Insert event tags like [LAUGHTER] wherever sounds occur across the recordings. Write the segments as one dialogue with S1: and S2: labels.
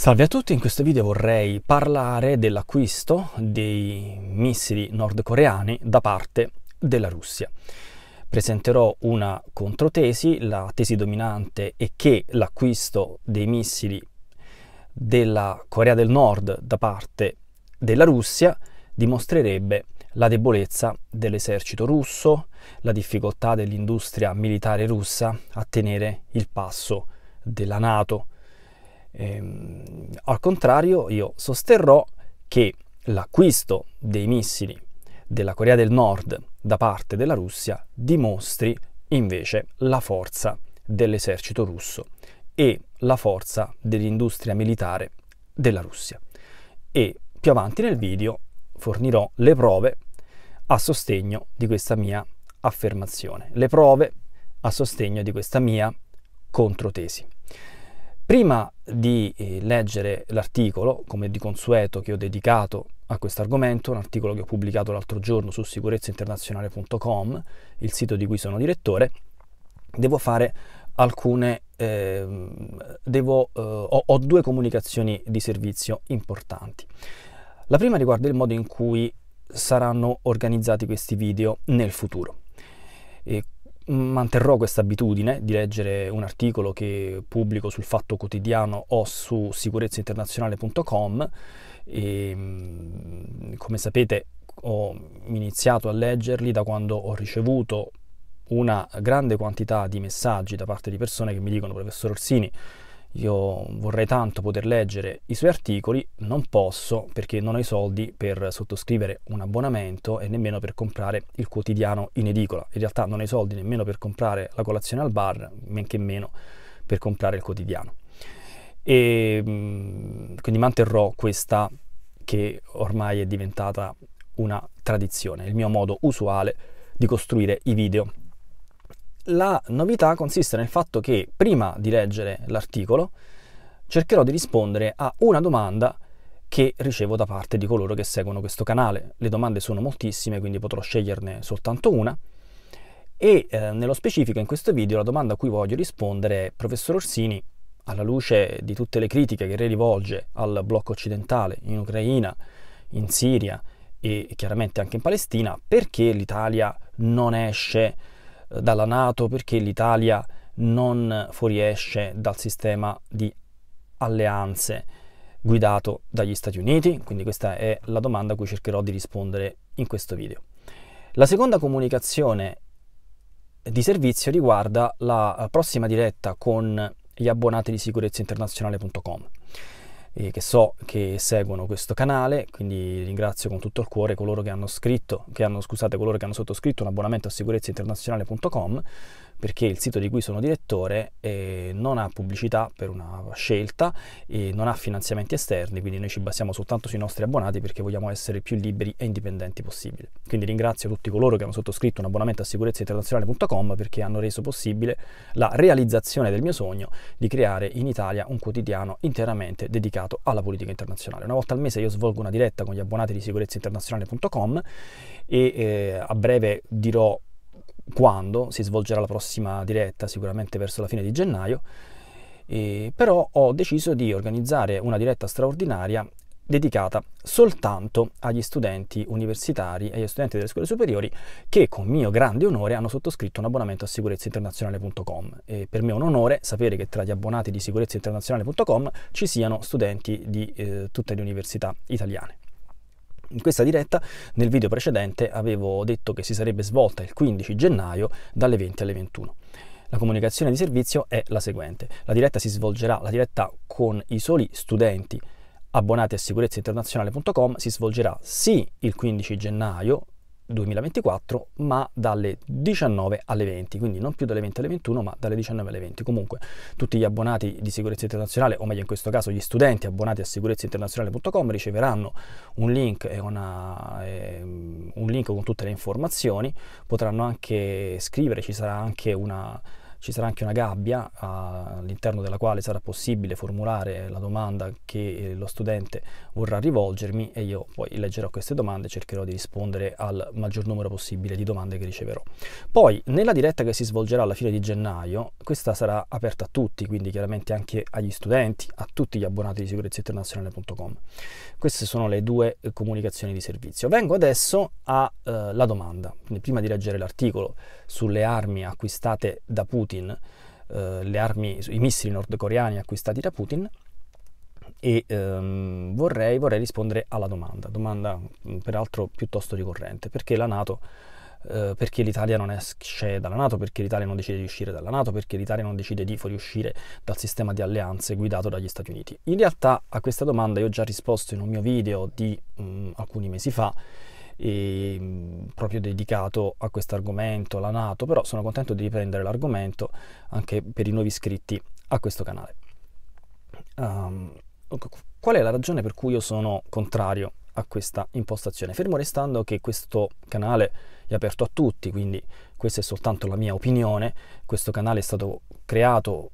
S1: Salve a tutti, in questo video vorrei parlare dell'acquisto dei missili nordcoreani da parte della Russia. Presenterò una controtesi, la tesi dominante è che l'acquisto dei missili della Corea del Nord da parte della Russia dimostrerebbe la debolezza dell'esercito russo, la difficoltà dell'industria militare russa a tenere il passo della Nato Ehm, al contrario, io sosterrò che l'acquisto dei missili della Corea del Nord da parte della Russia dimostri invece la forza dell'esercito russo e la forza dell'industria militare della Russia. E più avanti nel video fornirò le prove a sostegno di questa mia affermazione, le prove a sostegno di questa mia controtesi. Prima di eh, leggere l'articolo, come di consueto che ho dedicato a questo argomento, un articolo che ho pubblicato l'altro giorno su sicurezzainternazionale.com, il sito di cui sono direttore, devo fare alcune eh, devo, eh, ho, ho, due comunicazioni di servizio importanti. La prima riguarda il modo in cui saranno organizzati questi video nel futuro. E manterrò questa abitudine di leggere un articolo che pubblico sul Fatto Quotidiano o su sicurezzainternazionale.com e ehm, come sapete ho iniziato a leggerli da quando ho ricevuto una grande quantità di messaggi da parte di persone che mi dicono professor Orsini io vorrei tanto poter leggere i suoi articoli, non posso perché non ho i soldi per sottoscrivere un abbonamento e nemmeno per comprare il quotidiano in edicola. In realtà non ho i soldi nemmeno per comprare la colazione al bar, men che meno per comprare il quotidiano. E mhmm, quindi manterrò questa che ormai è diventata una tradizione, il mio modo usuale di costruire i video la novità consiste nel fatto che prima di leggere l'articolo cercherò di rispondere a una domanda che ricevo da parte di coloro che seguono questo canale. Le domande sono moltissime, quindi potrò sceglierne soltanto una. E eh, nello specifico in questo video la domanda a cui voglio rispondere è, professor Orsini, alla luce di tutte le critiche che lei rivolge al blocco occidentale in Ucraina, in Siria e chiaramente anche in Palestina, perché l'Italia non esce dalla Nato perché l'Italia non fuoriesce dal sistema di alleanze guidato dagli Stati Uniti? Quindi questa è la domanda a cui cercherò di rispondere in questo video. La seconda comunicazione di servizio riguarda la prossima diretta con gli abbonati di sicurezza sicurezzainternazionale.com eh, che so che seguono questo canale, quindi ringrazio con tutto il cuore coloro che hanno, scritto, che hanno, scusate, coloro che hanno sottoscritto un abbonamento a sicurezzainternazionale.com perché il sito di cui sono direttore eh, non ha pubblicità per una scelta e non ha finanziamenti esterni, quindi noi ci basiamo soltanto sui nostri abbonati perché vogliamo essere più liberi e indipendenti possibile. Quindi ringrazio tutti coloro che hanno sottoscritto un abbonamento a sicurezzainternazionale.com perché hanno reso possibile la realizzazione del mio sogno di creare in Italia un quotidiano interamente dedicato alla politica internazionale. Una volta al mese io svolgo una diretta con gli abbonati di sicurezzainternazionale.com e eh, a breve dirò quando si svolgerà la prossima diretta, sicuramente verso la fine di gennaio, eh, però ho deciso di organizzare una diretta straordinaria dedicata soltanto agli studenti universitari e agli studenti delle scuole superiori che con mio grande onore hanno sottoscritto un abbonamento a sicurezzainternazionale.com. E per me è un onore sapere che tra gli abbonati di sicurezzainternazionale.com ci siano studenti di eh, tutte le università italiane. In questa diretta, nel video precedente, avevo detto che si sarebbe svolta il 15 gennaio dalle 20 alle 21. La comunicazione di servizio è la seguente. La diretta si svolgerà, la diretta con i soli studenti abbonati a sicurezzainternazionale.com si svolgerà sì il 15 gennaio 2024, ma dalle 19 alle 20, quindi non più dalle 20 alle 21, ma dalle 19 alle 20. Comunque tutti gli abbonati di sicurezza internazionale, o meglio in questo caso gli studenti abbonati a sicurezzainternazionale.com riceveranno un link, e una, eh, un link con tutte le informazioni, potranno anche scrivere, ci sarà anche una ci sarà anche una gabbia all'interno della quale sarà possibile formulare la domanda che eh, lo studente vorrà rivolgermi e io poi leggerò queste domande e cercherò di rispondere al maggior numero possibile di domande che riceverò. Poi nella diretta che si svolgerà alla fine di gennaio, questa sarà aperta a tutti, quindi chiaramente anche agli studenti, a tutti gli abbonati di sicurezza internazionale.com. Queste sono le due eh, comunicazioni di servizio. Vengo adesso alla eh, domanda, quindi prima di leggere l'articolo sulle armi acquistate da Putin Putin, eh, armi, i missili nordcoreani acquistati da Putin e ehm, vorrei, vorrei, rispondere alla domanda, domanda mm, peraltro piuttosto ricorrente, perché la Nato, eh, perché l'Italia non esce dalla Nato, perché l'Italia non decide di uscire dalla Nato, perché l'Italia non decide di fuoriuscire dal sistema di alleanze guidato dagli Stati Uniti. In realtà a questa domanda io ho già risposto in un mio video di mh, mm, alcuni mesi fa, e, mm, proprio dedicato a questo argomento, la Nato, però sono contento di riprendere l'argomento anche per i nuovi iscritti a questo canale. Um, qual è la ragione per cui io sono contrario a questa impostazione. Fermo restando che questo canale è aperto a tutti, quindi questa è soltanto la mia opinione, questo canale è stato creato,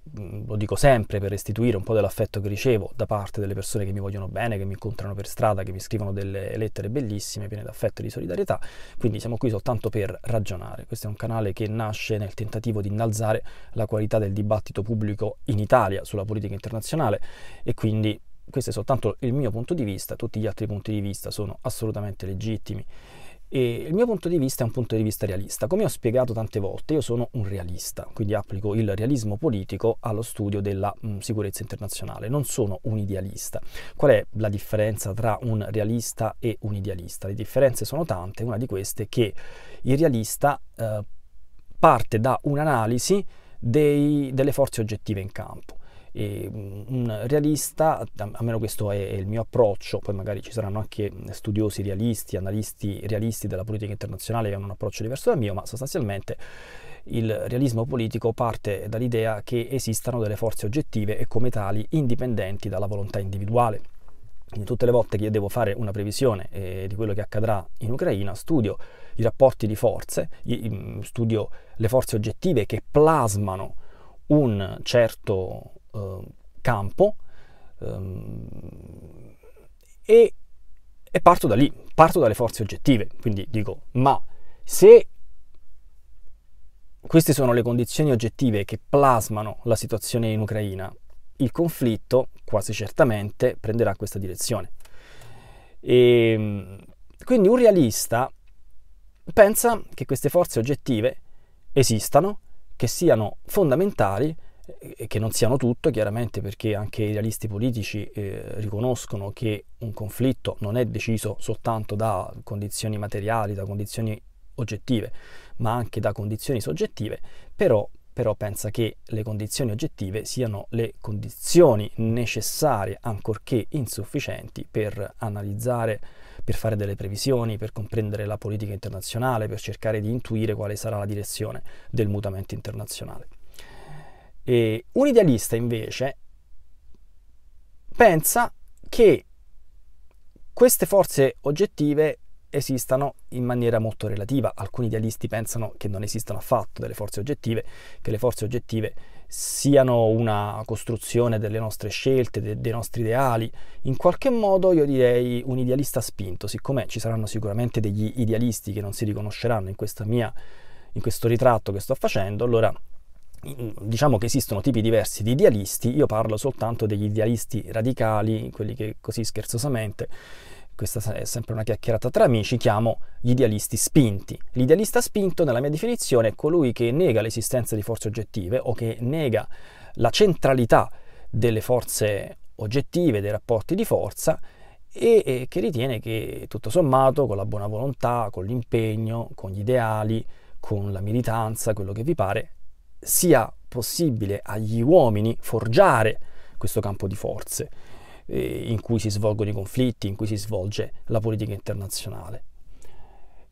S1: lo dico sempre, per restituire un po' dell'affetto che ricevo da parte delle persone che mi vogliono bene, che mi incontrano per strada, che mi scrivono delle lettere bellissime, piene d'affetto e di solidarietà, quindi siamo qui soltanto per ragionare. Questo è un canale che nasce nel tentativo di innalzare la qualità del dibattito pubblico in Italia sulla politica internazionale e quindi questo è soltanto il mio punto di vista, tutti gli altri punti di vista sono assolutamente legittimi. E il mio punto di vista è un punto di vista realista. Come ho spiegato tante volte, io sono un realista, quindi applico il realismo politico allo studio della mh, sicurezza internazionale, non sono un idealista. Qual è la differenza tra un realista e un idealista? Le differenze sono tante, una di queste è che il realista eh, parte da un'analisi dei, delle forze oggettive in campo e ehm, un realista, almeno questo è il mio approccio, poi magari ci saranno anche studiosi realisti, analisti realisti della politica internazionale che hanno un approccio diverso dal mio, ma sostanzialmente il realismo politico parte dall'idea che esistano delle forze oggettive e come tali indipendenti dalla volontà individuale. Quindi tutte le volte che io devo fare una previsione eh, di quello che accadrà in Ucraina, studio i rapporti di forze, studio le forze oggettive che plasmano un certo eh, campo ehm, e, e parto da lì, parto dalle forze oggettive, quindi dico ma se queste sono le condizioni oggettive che plasmano la situazione in Ucraina, il conflitto quasi certamente prenderà questa direzione. E, ehm, quindi un realista pensa che queste forze oggettive esistano, che siano fondamentali che non siano tutto, chiaramente perché anche i realisti politici eh, riconoscono che un conflitto non è deciso soltanto da condizioni materiali, da condizioni oggettive, ma anche da condizioni soggettive, però, però pensa che le condizioni oggettive siano le condizioni necessarie, ancorché insufficienti, per analizzare, per fare delle previsioni, per comprendere la politica internazionale, per cercare di intuire quale sarà la direzione del mutamento internazionale. E un idealista invece pensa che queste forze oggettive esistano in maniera molto relativa. Alcuni idealisti pensano che non esistano affatto delle forze oggettive, che le forze oggettive siano una costruzione delle nostre scelte, de- dei nostri ideali. In qualche modo io direi un idealista spinto, siccome ci saranno sicuramente degli idealisti che non si riconosceranno in, mia, in questo ritratto che sto facendo, allora diciamo che esistono tipi diversi di idealisti, io parlo soltanto degli idealisti radicali, quelli che così scherzosamente questa è sempre una chiacchierata tra amici, chiamo gli idealisti spinti. L'idealista spinto, nella mia definizione, è colui che nega l'esistenza di forze oggettive o che nega la centralità delle forze oggettive, dei rapporti di forza e, che ritiene che tutto sommato, con la buona volontà, con l'impegno, con gli ideali, con la militanza, quello che vi pare, sia possibile agli uomini forgiare questo campo di forze eh, in cui si svolgono i conflitti, in cui si svolge la politica internazionale.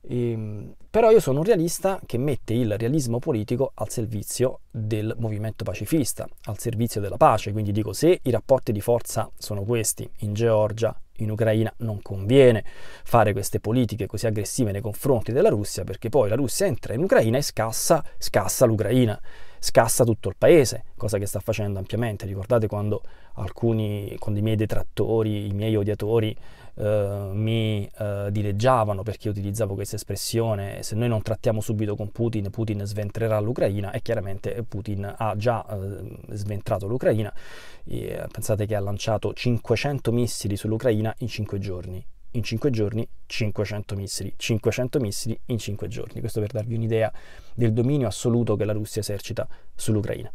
S1: Ehm, però io sono un realista che mette il realismo politico al servizio del movimento pacifista, al servizio della pace, quindi dico se i rapporti di forza sono questi in Georgia, in Ucraina non conviene fare queste politiche così aggressive nei confronti della Russia perché poi la Russia entra in Ucraina e scassa, scassa l'Ucraina, scassa tutto il paese, cosa che sta facendo ampiamente. Ricordate quando alcuni, con i miei detrattori, i miei odiatori, eh, mi uh, dileggiavano perché utilizzavo questa espressione, se noi non trattiamo subito con Putin, Putin sventrerà l'Ucraina e chiaramente Putin ha già uh, sventrato l'Ucraina, e, pensate che ha lanciato 500 missili sull'Ucraina in 5 giorni. In 5 giorni 500 missili, 500 missili in 5 giorni. Questo per darvi un'idea del dominio assoluto che la Russia esercita sull'Ucraina.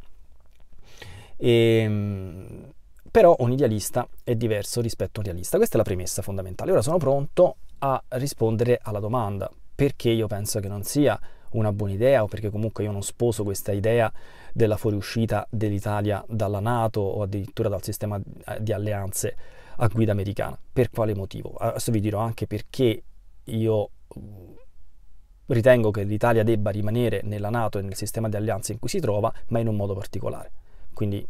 S1: E, ehm, però un idealista è diverso rispetto a un realista. Questa è la premessa fondamentale. Ora sono pronto a rispondere alla domanda perché io penso che non sia una buona idea o perché comunque io non sposo questa idea della fuoriuscita dell'Italia dalla Nato o addirittura dal sistema di alleanze a guida americana. Per quale motivo? Adesso vi dirò anche perché io mm, ritengo che l'Italia debba rimanere nella Nato e nel sistema di alleanze in cui si trova, ma in un modo particolare. Quindi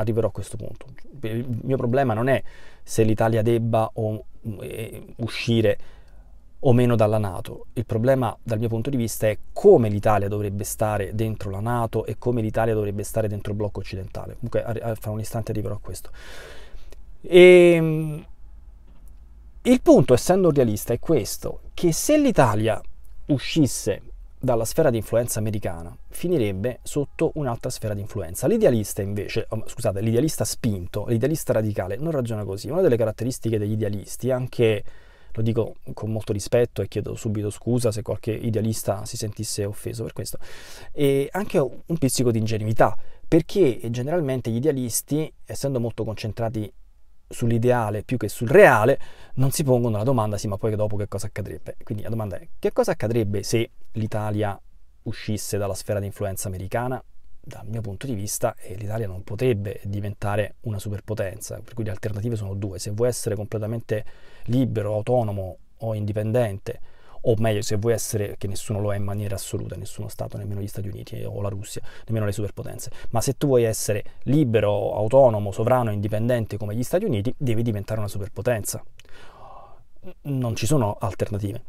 S1: arriverò a questo punto. Il mio problema non è se l'Italia debba o, eh, uscire o meno dalla Nato, il problema dal mio punto di vista è come l'Italia dovrebbe stare dentro la Nato e come l'Italia dovrebbe stare dentro il blocco occidentale. Comunque a, a, fra un istante arriverò a questo. E, ehm, il punto, essendo realista, è questo, che se l'Italia uscisse dalla sfera di influenza americana finirebbe sotto un'altra sfera di influenza. L'idealista invece, oh, scusate, l'idealista spinto, l'idealista radicale non ragiona così. Una delle caratteristiche degli idealisti, anche lo dico con molto rispetto e chiedo subito scusa se qualche idealista si sentisse offeso per questo, e anche un pizzico di ingenuità, perché generalmente gli idealisti, essendo molto concentrati sull'ideale più che sul reale, non si pongono la domanda sì, ma poi dopo che cosa accadrebbe? Quindi la domanda è che cosa accadrebbe se l'Italia uscisse dalla sfera di influenza americana, dal mio punto di vista, l'Italia non potrebbe diventare una superpotenza, per cui le alternative sono due. Se vuoi essere completamente libero, autonomo o indipendente, o meglio, se vuoi essere, che nessuno lo è in maniera assoluta, nessuno Stato, nemmeno gli Stati Uniti o la Russia, nemmeno le superpotenze, ma se tu vuoi essere libero, autonomo, sovrano, indipendente come gli Stati Uniti, devi diventare una superpotenza. Non ci sono alternative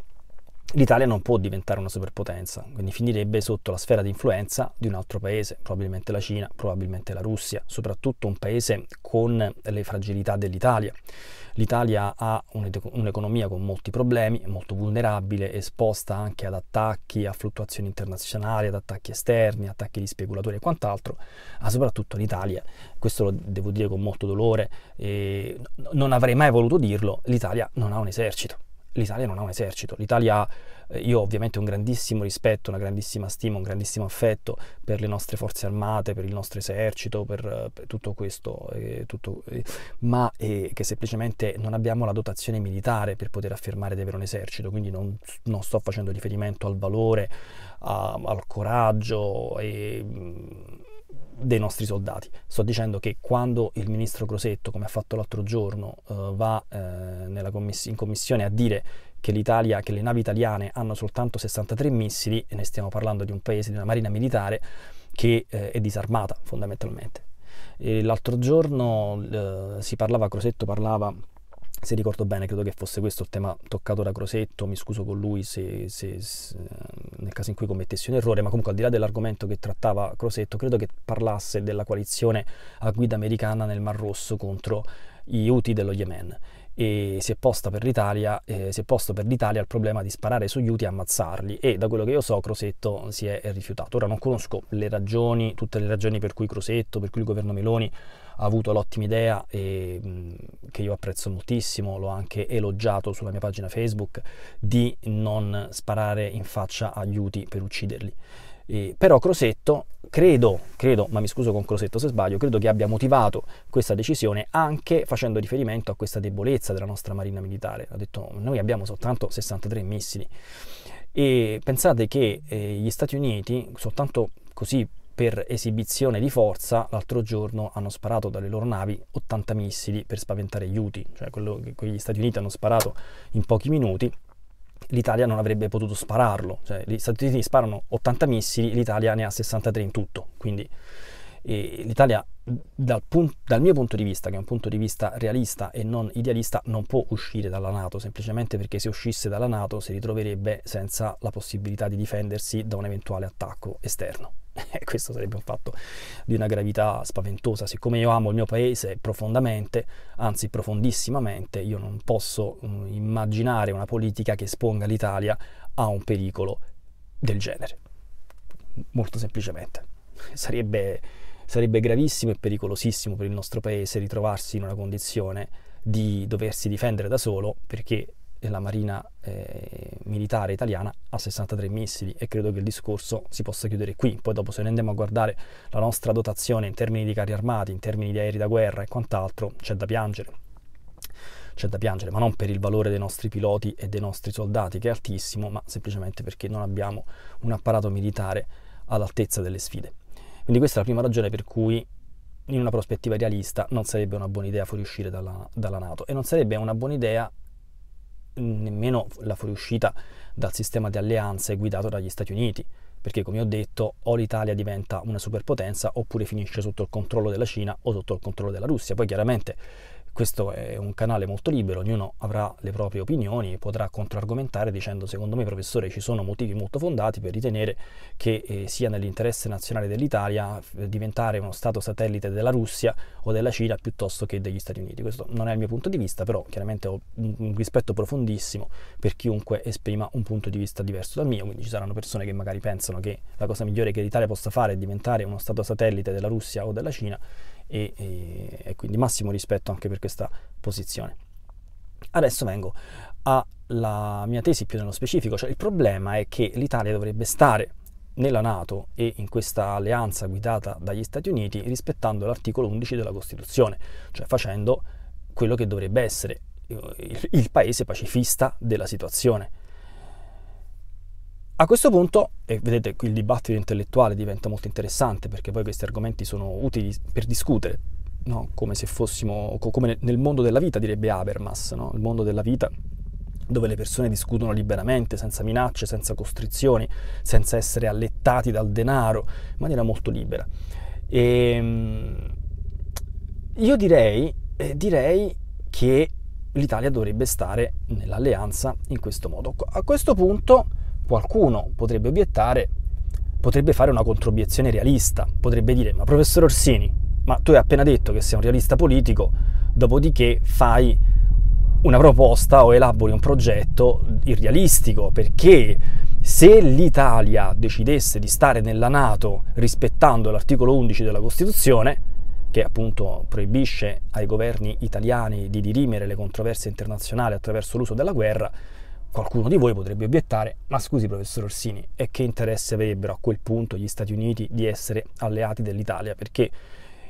S1: l'Italia non può diventare una superpotenza, quindi finirebbe sotto la sfera di influenza di un altro paese, probabilmente la Cina, probabilmente la Russia, soprattutto un paese con le fragilità dell'Italia. L'Italia ha un'economia con molti problemi, molto vulnerabile, esposta anche ad attacchi, a fluttuazioni internazionali, ad attacchi esterni, attacchi di speculatori e quant'altro, ma soprattutto l'Italia, questo lo devo dire con molto dolore, non avrei mai voluto dirlo, l'Italia non ha un esercito l'Italia non ha un esercito, l'Italia ha eh, io ho ovviamente un grandissimo rispetto, una grandissima stima, un grandissimo affetto per le nostre forze armate, per il nostro esercito, per, eh, per tutto questo, eh, tutto, eh, ma eh, che semplicemente non abbiamo la dotazione militare per poter affermare di avere un esercito, quindi non, non sto facendo riferimento al valore, a, al coraggio. E, mm, dei nostri soldati. Sto dicendo che quando il ministro Crosetto, come ha fatto l'altro giorno, eh, va eh, commiss- in commissione a dire che, che, le navi italiane hanno soltanto 63 missili, e ne stiamo parlando di un paese, di una marina militare, che eh, è disarmata fondamentalmente. E l'altro giorno eh, si parlava, Crosetto parlava se ricordo bene, credo che fosse questo il tema toccato da Crosetto. Mi scuso con lui se, se, se, eh, nel caso in cui commettessi un errore, ma comunque al di là dell'argomento che trattava Crosetto, credo che parlasse della coalizione a guida americana nel Mar Rosso contro gli UTI dello Yemen. E si è, posta per l'Italia, eh, si è posto per l'Italia il problema di sparare sugli UTI e ammazzarli. E da quello che io so, Crosetto si è, rifiutato. Ora non conosco le ragioni, tutte le ragioni per cui Crosetto, per cui il governo Meloni ha avuto l'ottima idea e mh, mm, che io apprezzo moltissimo, l'ho anche elogiato sulla mia pagina Facebook, di non sparare in faccia agli UTI per ucciderli. Eh, però Crosetto, credo, credo, ma mi scuso con Crosetto se sbaglio, credo che abbia motivato questa decisione anche facendo riferimento a questa debolezza della nostra marina militare. Ha detto noi abbiamo soltanto 63 missili e pensate che eh, gli Stati Uniti, soltanto così per esibizione di forza, l'altro giorno hanno sparato dalle loro navi 80 missili per spaventare gli UTI, cioè quello che gli Stati Uniti hanno sparato in pochi minuti, l'Italia non avrebbe potuto spararlo, cioè gli Stati Uniti sparano 80 missili, l'Italia ne ha 63 in tutto, quindi eh, l'Italia dal, pun- dal, mio punto di vista, che è un punto di vista realista e non idealista, non può uscire dalla Nato, semplicemente perché se uscisse dalla Nato si ritroverebbe senza la possibilità di difendersi da un eventuale attacco esterno. [LAUGHS] questo sarebbe un fatto di una gravità spaventosa. Siccome io amo il mio paese profondamente, anzi profondissimamente, io non posso um, immaginare una politica che esponga l'Italia a un pericolo del genere. Molto semplicemente. Sarebbe, sarebbe gravissimo e pericolosissimo per il nostro paese ritrovarsi in una condizione di doversi difendere da solo perché la Marina eh, Militare Italiana ha 63 missili e credo che il discorso si possa chiudere qui. Poi dopo se ne andiamo a guardare la nostra dotazione in termini di carri armati, in termini di aerei da guerra e quant'altro, c'è da piangere. C'è da piangere, ma non per il valore dei nostri piloti e dei nostri soldati, che è altissimo, ma semplicemente perché non abbiamo un apparato militare all'altezza delle sfide. Quindi questa è la prima ragione per cui in una prospettiva realista non sarebbe una buona idea fuoriuscire dalla, dalla Nato e non sarebbe una buona idea nemmeno la fuoriuscita dal sistema di alleanze guidato dagli Stati Uniti, perché come ho detto o l'Italia diventa una superpotenza oppure finisce sotto il controllo della Cina o sotto il controllo della Russia. Poi chiaramente questo è un canale molto libero, ognuno avrà le proprie opinioni e potrà controargomentare dicendo secondo me professore ci sono motivi molto fondati per ritenere che eh, sia nell'interesse nazionale dell'Italia eh, diventare uno Stato satellite della Russia o della Cina piuttosto che degli Stati Uniti. Questo non è il mio punto di vista, però chiaramente ho un rispetto profondissimo per chiunque esprima un punto di vista diverso dal mio, quindi ci saranno persone che magari pensano che la cosa migliore che l'Italia possa fare è diventare uno Stato satellite della Russia o della Cina e, e, e quindi massimo rispetto anche per questa posizione. Adesso vengo alla mia tesi più nello specifico, cioè il problema è che l'Italia dovrebbe stare nella Nato e in questa alleanza guidata dagli Stati Uniti rispettando l'articolo 11 della Costituzione, cioè facendo quello che dovrebbe essere eh, il paese pacifista della situazione. A questo punto, e vedete qui il dibattito intellettuale diventa molto interessante perché poi questi argomenti sono utili per discutere, no? come se fossimo, come nel mondo della vita direbbe Habermas, no? il mondo della vita dove le persone discutono liberamente, senza minacce, senza costrizioni, senza essere allettati dal denaro, in maniera molto libera. E, ehm, io direi, eh, direi che l'Italia dovrebbe stare nell'alleanza in questo modo. A questo punto Qualcuno potrebbe obiettare, potrebbe fare una controobiezione realista, potrebbe dire ma professor Orsini, ma tu hai appena detto che sei un realista politico, dopodiché fai una proposta o elabori un progetto irrealistico, perché se l'Italia decidesse di stare nella Nato rispettando l'articolo 11 della Costituzione, che appunto proibisce ai governi italiani di dirimere le controversie internazionali attraverso l'uso della guerra, Qualcuno di voi potrebbe obiettare, ma scusi professor Orsini, e che interesse avrebbero a quel punto gli Stati Uniti di essere alleati dell'Italia? Perché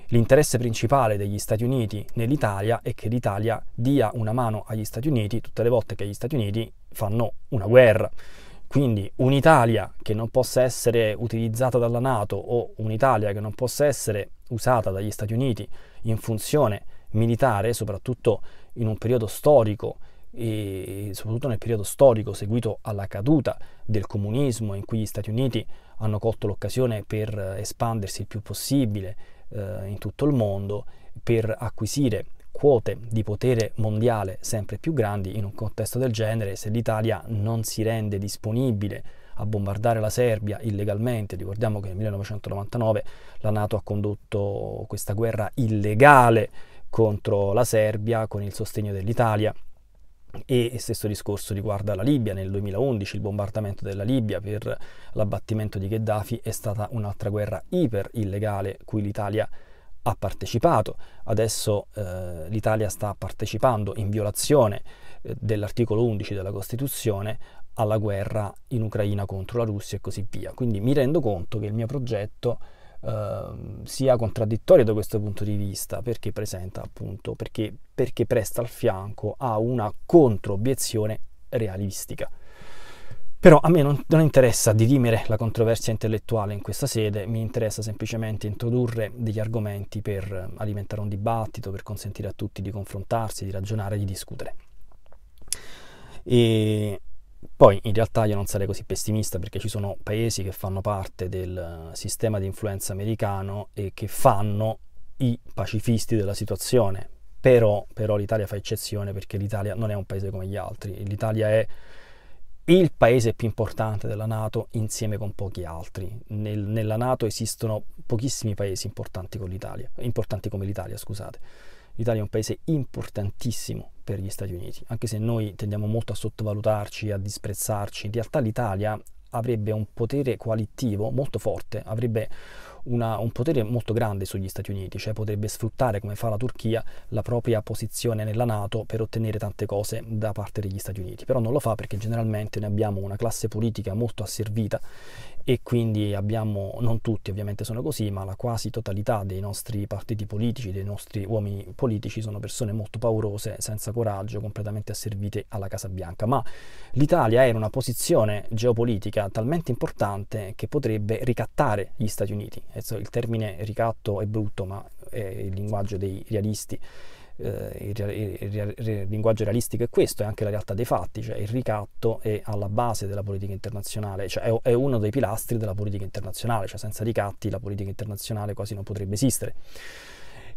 S1: l'interesse principale degli Stati Uniti nell'Italia è che l'Italia dia una mano agli Stati Uniti tutte le volte che gli Stati Uniti fanno una guerra. Quindi un'Italia che non possa essere utilizzata dalla Nato o un'Italia che non possa essere usata dagli Stati Uniti in funzione militare, soprattutto in un periodo storico e soprattutto nel periodo storico seguito alla caduta del comunismo in cui gli Stati Uniti hanno colto l'occasione per eh, espandersi il più possibile eh, in tutto il mondo, per acquisire quote di potere mondiale sempre più grandi in un contesto del genere, se l'Italia non si rende disponibile a bombardare la Serbia illegalmente, ricordiamo che nel 1999 la Nato ha condotto questa guerra illegale contro la Serbia con il sostegno dell'Italia, e stesso discorso riguarda la Libia, nel 2011 il bombardamento della Libia per l'abbattimento di Gheddafi è stata un'altra guerra iper illegale cui l'Italia ha partecipato. Adesso eh, l'Italia sta partecipando in violazione eh, dell'articolo 11 della Costituzione alla guerra in Ucraina contro la Russia e così via. Quindi mi rendo conto che il mio progetto Ehm, sia contraddittorio da questo punto di vista perché presenta appunto perché, perché presta al fianco a una controobiezione realistica. Però a me non, non, interessa dirimere la controversia intellettuale in questa sede, mi interessa semplicemente introdurre degli argomenti per eh, alimentare un dibattito, per consentire a tutti di confrontarsi, di ragionare, di discutere. E poi in realtà io non sarei così pessimista perché ci sono paesi che fanno parte del eh, sistema di influenza americano e che fanno i pacifisti della situazione. Però, però l'Italia fa eccezione perché l'Italia non è un paese come gli altri. L'Italia è il paese più importante della Nato insieme con pochi altri. Nel, nella Nato esistono pochissimi paesi importanti, l'Italia, importanti come l'Italia, scusate l'Italia è un paese importantissimo per gli Stati Uniti, anche se noi tendiamo molto a sottovalutarci, a disprezzarci, in realtà l'Italia avrebbe un potere coalittivo molto forte, avrebbe una, un potere molto grande sugli Stati Uniti, cioè potrebbe sfruttare, come fa la Turchia, la propria posizione nella Nato per ottenere tante cose da parte degli Stati Uniti. Però non lo fa perché generalmente ne abbiamo una classe politica molto asservita e quindi abbiamo, non tutti ovviamente sono così, ma la quasi totalità dei nostri partiti politici, dei nostri uomini politici sono persone molto paurose, senza coraggio, completamente asservite alla Casa Bianca. Ma l'Italia è in una posizione geopolitica talmente importante che potrebbe ricattare gli Stati Uniti. Il termine ricatto è brutto, ma è il linguaggio dei realisti eh, il, il, il, linguaggio realistico è questo, è anche la realtà dei fatti, cioè il ricatto è alla base della politica internazionale, cioè è, è uno dei pilastri della politica internazionale, cioè senza ricatti la politica internazionale quasi non potrebbe esistere.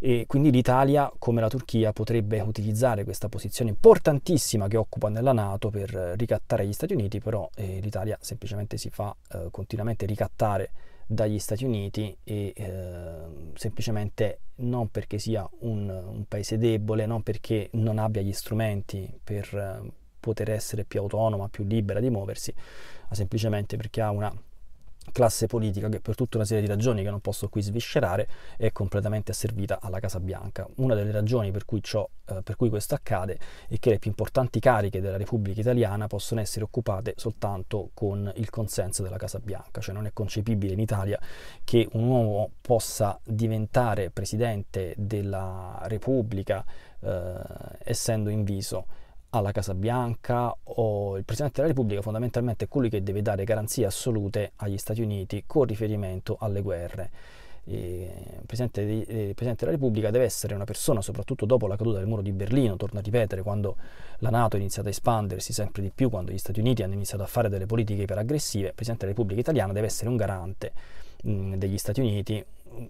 S1: E quindi l'Italia, come la Turchia, potrebbe utilizzare questa posizione importantissima che occupa nella Nato per ricattare gli Stati Uniti, però eh, l'Italia semplicemente si fa eh, continuamente ricattare dagli Stati Uniti e eh, semplicemente non perché sia un, un, paese debole, non perché non abbia gli strumenti per eh, poter essere più autonoma, più libera di muoversi, ma semplicemente perché ha una classe politica che per tutta una serie di ragioni che non posso qui sviscerare è completamente asservita alla Casa Bianca. Una delle ragioni per cui, ciò, eh, per cui, questo accade è che le più importanti cariche della Repubblica Italiana possono essere occupate soltanto con il consenso della Casa Bianca, cioè non è concepibile in Italia che un uomo possa diventare Presidente della Repubblica eh, essendo inviso alla Casa Bianca o il Presidente della Repubblica fondamentalmente è colui che deve dare garanzie assolute agli Stati Uniti con riferimento alle guerre. Il Presidente, di, eh, il Presidente, della Repubblica deve essere una persona, soprattutto dopo la caduta del muro di Berlino, torno a ripetere, quando la Nato è iniziata a espandersi sempre di più, quando gli Stati Uniti hanno iniziato a fare delle politiche iperaggressive, il Presidente della Repubblica italiana deve essere un garante mh, degli Stati Uniti,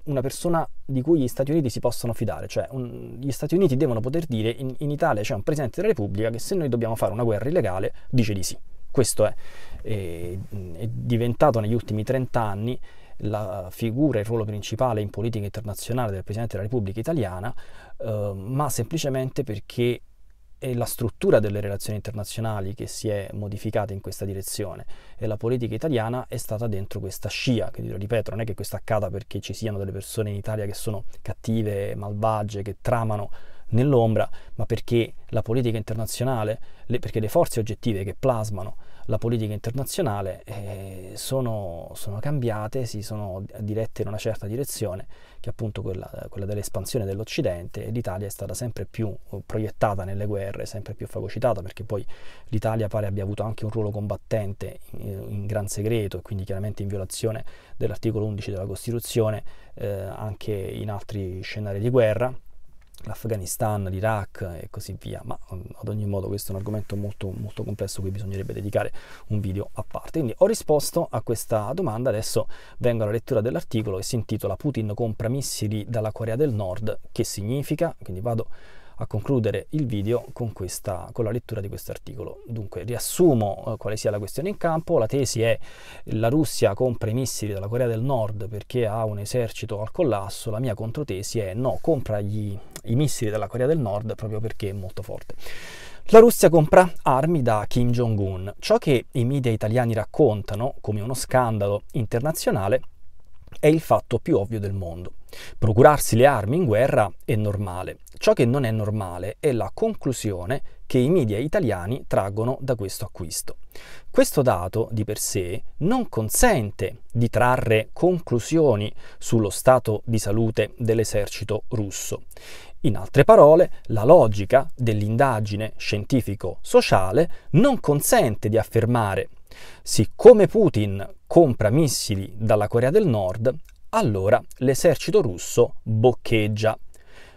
S1: una persona di cui gli Stati Uniti si possono fidare, cioè un, gli Stati Uniti devono poter dire in, in Italia c'è un Presidente della Repubblica che se noi dobbiamo fare una guerra illegale dice di sì. Questo è, è, è diventato negli ultimi 30 anni la figura e il ruolo principale in politica internazionale del Presidente della Repubblica italiana, eh, ma semplicemente perché è la struttura delle relazioni internazionali che si è modificata in questa direzione e la politica italiana è stata dentro questa scia, che ripeto, non è che questo accada perché ci siano delle persone in Italia che sono cattive, malvagie, che tramano nell'ombra, ma perché la politica internazionale, le, perché le forze oggettive che plasmano la politica internazionale eh, sono, sono, cambiate, si sono dirette in una certa direzione, che è appunto quella, quella dell'espansione dell'Occidente e l'Italia è stata sempre più eh, proiettata nelle guerre, sempre più fagocitata, perché poi l'Italia pare abbia avuto anche un ruolo combattente in, eh, in gran segreto e quindi chiaramente in violazione dell'articolo 11 della Costituzione, eh, anche in altri scenari di guerra l'Afghanistan, l'Iraq e così via, ma mm, ad ogni modo questo è un argomento molto, molto complesso cui bisognerebbe dedicare un video a parte. Quindi ho risposto a questa domanda, adesso vengo alla lettura dell'articolo che si intitola Putin compra missili dalla Corea del Nord, che significa? Quindi vado a concludere il video con, questa, con la lettura di questo articolo. Dunque, riassumo eh, quale sia la questione in campo. La tesi è la Russia compra i missili dalla Corea del Nord perché ha un esercito al collasso. La mia controtesi è no, compra gli, i missili dalla Corea del Nord proprio perché è molto forte. La Russia compra armi da Kim Jong-un. Ciò che i media italiani raccontano come uno scandalo internazionale è il fatto più ovvio del mondo. Procurarsi le armi in guerra è normale. Ciò che non è normale è la conclusione che i media italiani traggono da questo acquisto. Questo dato di per sé non consente di trarre conclusioni sullo stato di salute dell'esercito russo. In altre parole, la logica dell'indagine scientifico-sociale non consente di affermare Siccome Putin compra missili dalla Corea del Nord, allora l'esercito russo boccheggia.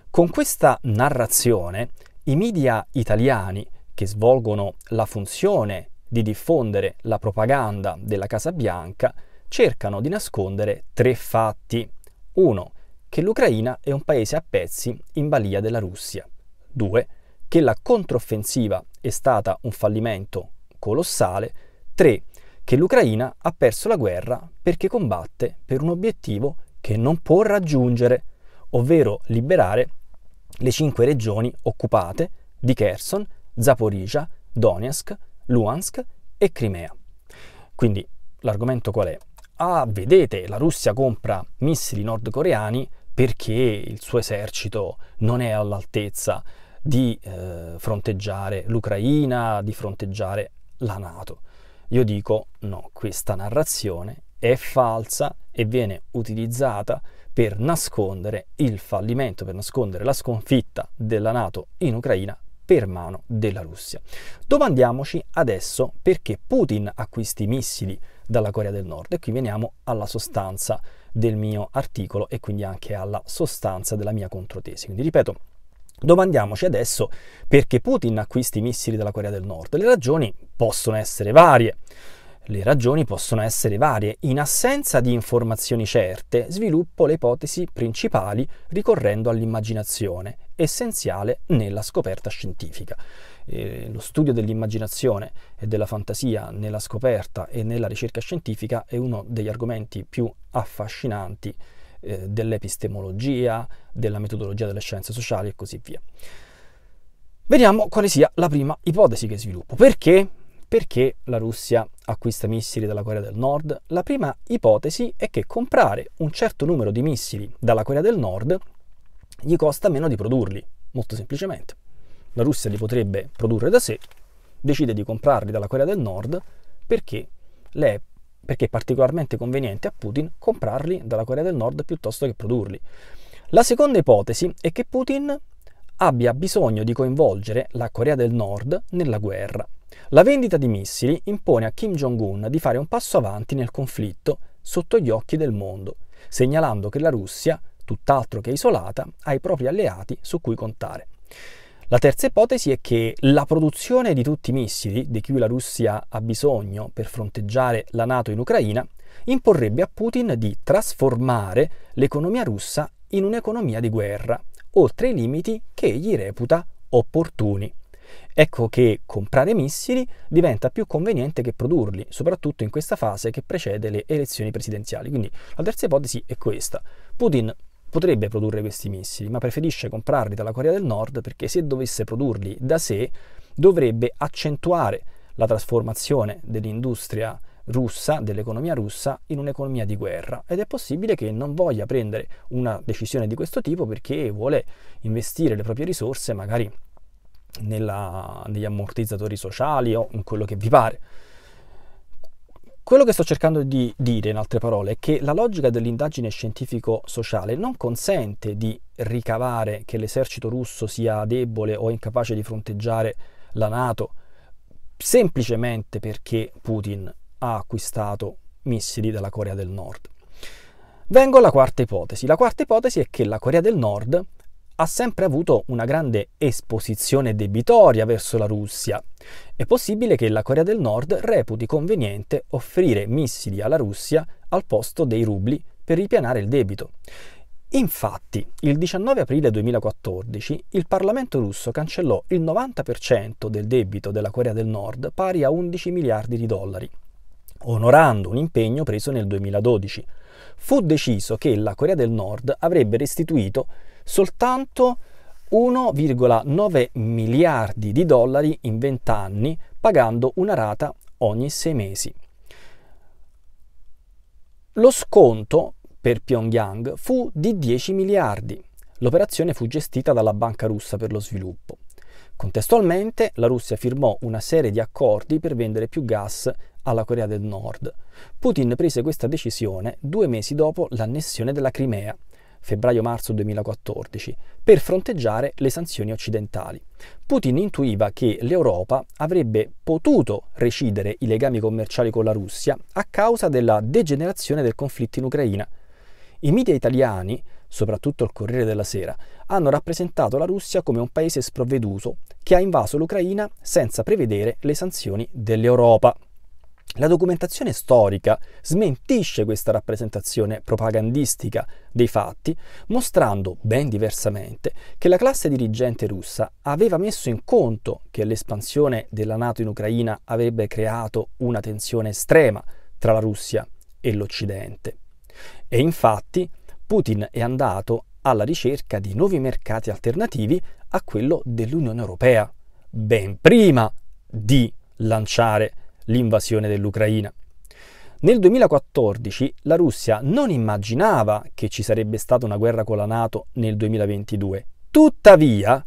S1: Con questa narrazione, i media italiani, che svolgono la funzione di diffondere la propaganda della Casa Bianca, cercano di nascondere tre fatti. 1. Che l'Ucraina è un paese a pezzi in balia della Russia. 2. Che la controffensiva è stata un fallimento colossale 3. Che l'Ucraina ha perso la guerra perché combatte per un obiettivo che non può raggiungere, ovvero liberare le cinque regioni occupate di Kherson, Zaporizia, Donetsk, Luhansk e Crimea. Quindi l'argomento qual è? Ah, vedete, la Russia compra missili nordcoreani perché il suo esercito non è all'altezza di eh, fronteggiare l'Ucraina, di fronteggiare la Nato io dico no, questa narrazione è falsa e viene utilizzata per nascondere il fallimento, per nascondere la sconfitta della Nato in Ucraina per mano della Russia. Domandiamoci adesso perché Putin acquisti missili dalla Corea del Nord e qui veniamo alla sostanza del mio articolo e quindi anche alla sostanza della mia controtesi. Quindi ripeto, Domandiamoci adesso perché Putin acquisti missili della Corea del Nord. Le ragioni possono essere varie. Le ragioni possono essere varie. In assenza di informazioni certe, sviluppo le ipotesi principali ricorrendo all'immaginazione, essenziale nella scoperta scientifica. Eh, lo studio dell'immaginazione e della fantasia nella scoperta e nella ricerca scientifica è uno degli argomenti più affascinanti eh, dell'epistemologia, della metodologia delle scienze sociali e così via. Vediamo quale sia la prima ipotesi che sviluppo. Perché? Perché la Russia acquista missili dalla Corea del Nord? La prima ipotesi è che comprare un certo numero di missili dalla Corea del Nord gli costa meno di produrli, molto semplicemente. La Russia li potrebbe produrre da sé, decide di comprarli dalla Corea del Nord perché le perché è particolarmente conveniente a Putin comprarli dalla Corea del Nord piuttosto che produrli. La seconda ipotesi è che Putin abbia bisogno di coinvolgere la Corea del Nord nella guerra. La vendita di missili impone a Kim Jong-un di fare un passo avanti nel conflitto sotto gli occhi del mondo, segnalando che la Russia, tutt'altro che isolata, ha i propri alleati su cui contare. La terza ipotesi è che la produzione di tutti i missili di cui la Russia ha bisogno per fronteggiare la Nato in Ucraina imporrebbe a Putin di trasformare l'economia russa in un'economia di guerra, oltre i limiti che egli reputa opportuni. Ecco che comprare missili diventa più conveniente che produrli, soprattutto in questa fase che precede le elezioni presidenziali. Quindi la terza ipotesi è questa. Putin potrebbe produrre questi missili, ma preferisce comprarli dalla Corea del Nord perché se dovesse produrli da sé dovrebbe accentuare la trasformazione dell'industria russa, dell'economia russa, in un'economia di guerra ed è possibile che non voglia prendere una decisione di questo tipo perché vuole investire le proprie risorse magari nella, negli ammortizzatori sociali o in quello che vi pare. Quello che sto cercando di dire, in altre parole, è che la logica dell'indagine scientifico-sociale non consente di ricavare che l'esercito russo sia debole o incapace di fronteggiare la Nato semplicemente perché Putin ha acquistato missili dalla Corea del Nord. Vengo alla quarta ipotesi. La quarta ipotesi è che la Corea del Nord ha sempre avuto una grande esposizione debitoria verso la Russia. È possibile che la Corea del Nord reputi conveniente offrire missili alla Russia al posto dei rubli per ripianare il debito. Infatti, il 19 aprile 2014 il Parlamento russo cancellò il 90% del debito della Corea del Nord, pari a 11 miliardi di dollari, onorando un impegno preso nel 2012. Fu deciso che la Corea del Nord avrebbe restituito soltanto 1,9 miliardi di dollari in 20 anni pagando una rata ogni 6 mesi. Lo sconto per Pyongyang fu di 10 miliardi. L'operazione fu gestita dalla Banca russa per lo sviluppo. Contestualmente la Russia firmò una serie di accordi per vendere più gas alla Corea del Nord. Putin prese questa decisione due mesi dopo l'annessione della Crimea febbraio-marzo 2014, per fronteggiare le sanzioni occidentali. Putin intuiva che l'Europa avrebbe potuto recidere i legami commerciali con la Russia a causa della degenerazione del conflitto in Ucraina. I media italiani, soprattutto il Corriere della Sera, hanno rappresentato la Russia come un paese sprovveduto che ha invaso l'Ucraina senza prevedere le sanzioni dell'Europa. La documentazione storica smentisce questa rappresentazione propagandistica dei fatti, mostrando, ben diversamente, che la classe dirigente russa aveva messo in conto che l'espansione della Nato in Ucraina avrebbe creato una tensione estrema tra la Russia e l'Occidente. E infatti Putin è andato alla ricerca di nuovi mercati alternativi a quello dell'Unione Europea, ben prima di lanciare la l'invasione dell'Ucraina. Nel 2014 la Russia non immaginava che ci sarebbe stata una guerra con la Nato nel 2022, tuttavia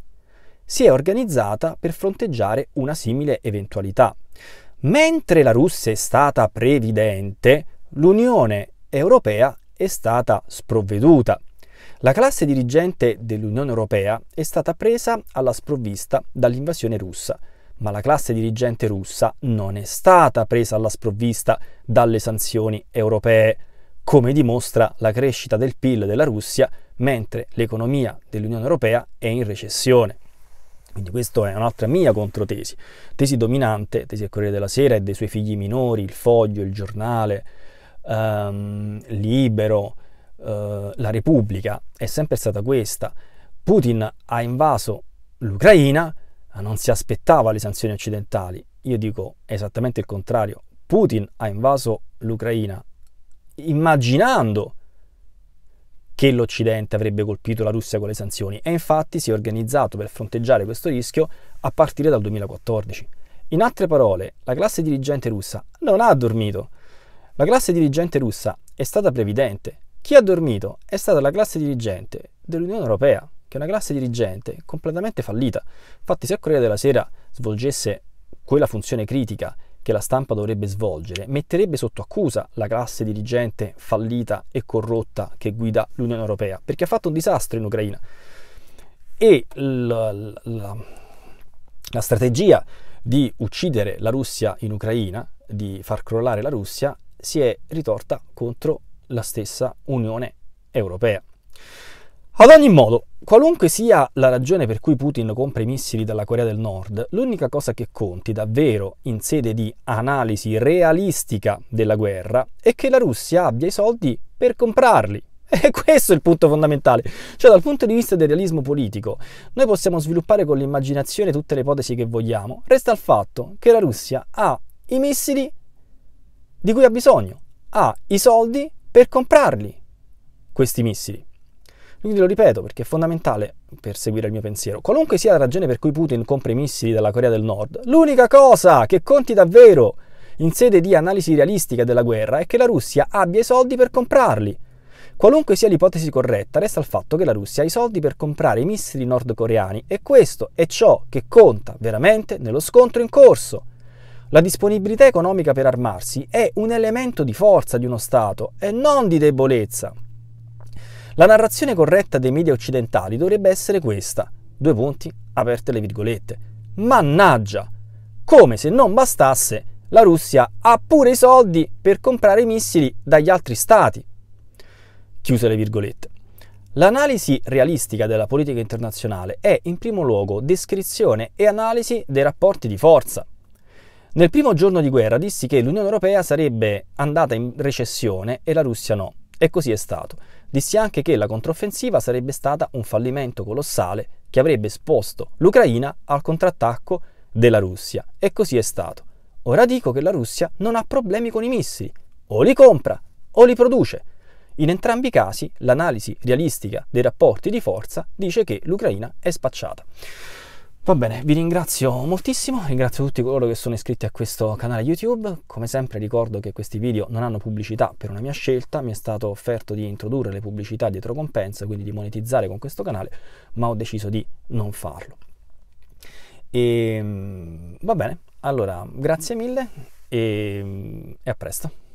S1: si è organizzata per fronteggiare una simile eventualità. Mentre la Russia è stata previdente, l'Unione Europea è stata sprovveduta. La classe dirigente dell'Unione Europea è stata presa alla sprovvista dall'invasione russa ma la classe dirigente russa non è stata presa alla sprovvista dalle sanzioni europee, come dimostra la crescita del PIL della Russia mentre l'economia dell'Unione Europea è in recessione. Quindi questa è un'altra mia controtesi. Tesi dominante, tesi del Corriere della Sera e dei suoi figli minori, il Foglio, il Giornale, ehm, Libero, eh, la Repubblica, è sempre stata questa. Putin ha invaso l'Ucraina, Ah, non si aspettava le sanzioni occidentali. Io dico esattamente il contrario. Putin ha invaso l'Ucraina immaginando che l'Occidente avrebbe colpito la Russia con le sanzioni e infatti si è organizzato per fronteggiare questo rischio a partire dal 2014. In altre parole, la classe dirigente russa non ha dormito. La classe dirigente russa è stata previdente. Chi ha dormito è stata la classe dirigente dell'Unione Europea, che è una classe dirigente completamente fallita. Infatti se a Corriere della Sera svolgesse quella funzione critica che la stampa dovrebbe svolgere, metterebbe sotto accusa la classe dirigente fallita e corrotta che guida l'Unione Europea, perché ha fatto un disastro in Ucraina. E la, la, la strategia di uccidere la Russia in Ucraina, di far crollare la Russia, si è ritorta contro la stessa Unione Europea. Ad ogni modo, qualunque sia la ragione per cui Putin compra i missili dalla Corea del Nord, l'unica cosa che conti davvero in sede di analisi realistica della guerra è che la Russia abbia i soldi per comprarli. [LAUGHS] E questo è il punto fondamentale. Cioè, dal punto di vista del realismo politico, noi possiamo sviluppare con l'immaginazione tutte le ipotesi che vogliamo. Resta il fatto che la Russia ha i missili di cui ha bisogno, ha i soldi per comprarli, questi missili. Quindi lo ripeto perché è fondamentale per seguire il mio pensiero. Qualunque sia la ragione per cui Putin compra i missili dalla Corea del Nord, l'unica cosa che conti davvero in sede di analisi realistica della guerra è che la Russia abbia i soldi per comprarli. Qualunque sia l'ipotesi corretta, resta il fatto che la Russia ha i soldi per comprare i missili nordcoreani e questo è ciò che conta veramente nello scontro in corso. La disponibilità economica per armarsi è un elemento di forza di uno Stato e non di debolezza. La narrazione corretta dei media occidentali dovrebbe essere questa, due punti, aperte le virgolette. Mannaggia! Come se non bastasse, la Russia ha pure i soldi per comprare i missili dagli altri stati. Chiuse le virgolette. L'analisi realistica della politica internazionale è in primo luogo descrizione e analisi dei rapporti di forza. Nel primo giorno di guerra dissi che l'Unione Europea sarebbe andata in recessione e la Russia no, e così è stato disse anche che la controffensiva sarebbe stata un fallimento colossale che avrebbe esposto l'Ucraina al contrattacco della Russia. E così è stato. Ora dico che la Russia non ha problemi con i missili, o li compra o li produce. In entrambi i casi l'analisi realistica dei rapporti di forza dice che l'Ucraina è spacciata. Va bene, vi ringrazio moltissimo, ringrazio tutti coloro che sono iscritti a questo canale YouTube, come sempre ricordo che questi video non hanno pubblicità per una mia scelta, mi è stato offerto di introdurre le pubblicità dietro compensa, quindi di monetizzare con questo canale, ma ho deciso di non farlo. E, ehm, va bene, allora grazie mille e, e a presto.